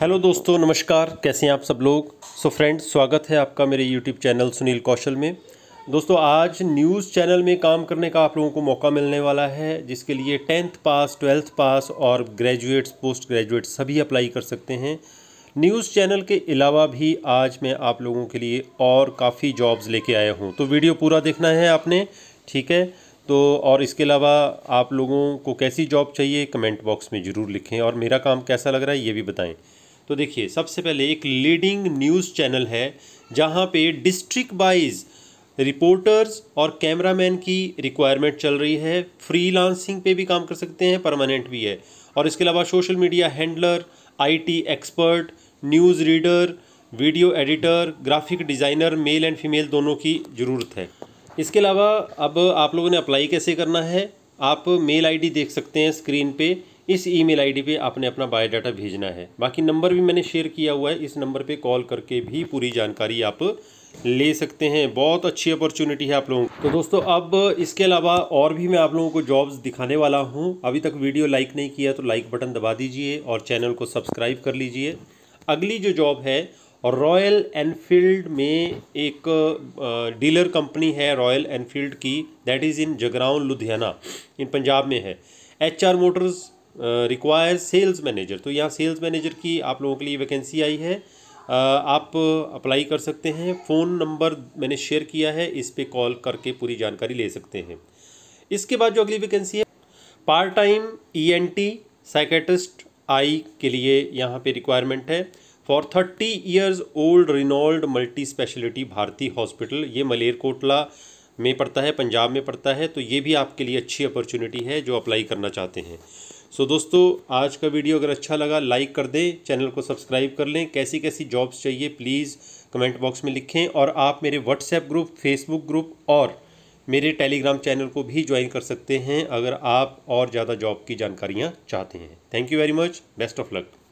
hello दोस्तों नमस्कार कैसे हैं आप सब लोग सो so फ्रेंड्स स्वागत है आपका मेरे यूट्यूब चैनल सुनील कौशल में दोस्तों आज न्यूज़ चैनल में काम करने का आप लोगों को मौका मिलने वाला है जिसके लिए टेंथ पास ट्वेल्थ पास और ग्रेजुएट्स पोस्ट ग्रेजुएट सभी अप्लाई कर सकते हैं न्यूज़ चैनल के अलावा भी आज मैं आप लोगों के लिए और काफ़ी जॉब्स लेके आया हूँ तो वीडियो पूरा देखना है आपने ठीक है तो और इसके अलावा आप लोगों को कैसी जॉब चाहिए कमेंट बॉक्स में ज़रूर लिखें और मेरा काम कैसा लग रहा है ये भी बताएं तो देखिए सबसे पहले एक लीडिंग न्यूज़ चैनल है जहाँ पे डिस्ट्रिक्ट वाइज रिपोर्टर्स और कैमरामैन की रिक्वायरमेंट चल रही है फ्रीलांसिंग पे भी काम कर सकते हैं परमानेंट भी है और इसके अलावा social media handler IT expert news reader video editor graphic designer male and female दोनों की ज़रूरत है इसके अलावा अब आप लोगों ने अप्लाई कैसे करना है आप मेल आईडी देख सकते हैं स्क्रीन पे इस ईमेल आईडी पे आपने अपना बायोडाटा भेजना है बाकी नंबर भी मैंने शेयर किया हुआ है इस नंबर पे कॉल करके भी पूरी जानकारी आप ले सकते हैं बहुत अच्छी अपॉर्चुनिटी है आप लोगों को तो दोस्तों अब इसके अलावा और भी मैं आप लोगों को जॉब्स दिखाने वाला हूं अभी तक वीडियो लाइक नहीं किया तो लाइक बटन दबा दीजिए और चैनल को सब्सक्राइब कर लीजिए अगली जो जॉब है रॉयल एनफील्ड में एक डीलर कंपनी है रॉयल एनफील्ड की that is in Jagraon Ludhiana in Punjab में है H R motors require sales manager तो यहाँ सेल्स मैनेजर की आप लोगों के लिए वैकेंसी आई है uh, आप अप्लाई कर सकते हैं फ़ोन नंबर मैंने शेयर किया है इस पर कॉल करके पूरी जानकारी ले सकते हैं इसके बाद जो अगली वैकेंसी है part time E N T psychiatrist आई के लिए यहाँ पे रिक्वायरमेंट है for thirty years old renowned multi speciality Bharti hospital ये मलेरकोटला में पड़ता है पंजाब में पड़ता है तो ये भी आपके लिए अच्छी अपॉर्चुनिटी है जो अप्लाई करना चाहते हैं सो दोस्तों आज का वीडियो अगर अच्छा लगा लाइक कर दें चैनल को सब्सक्राइब कर लें कैसी कैसी जॉब्स चाहिए प्लीज़ कमेंट बॉक्स में लिखें और आप मेरे व्हाट्सएप ग्रुप फेसबुक ग्रुप और मेरे टेलीग्राम चैनल को भी ज्वाइन कर सकते हैं अगर आप और ज़्यादा जॉब की जानकारियाँ चाहते हैं thank you very much best of luck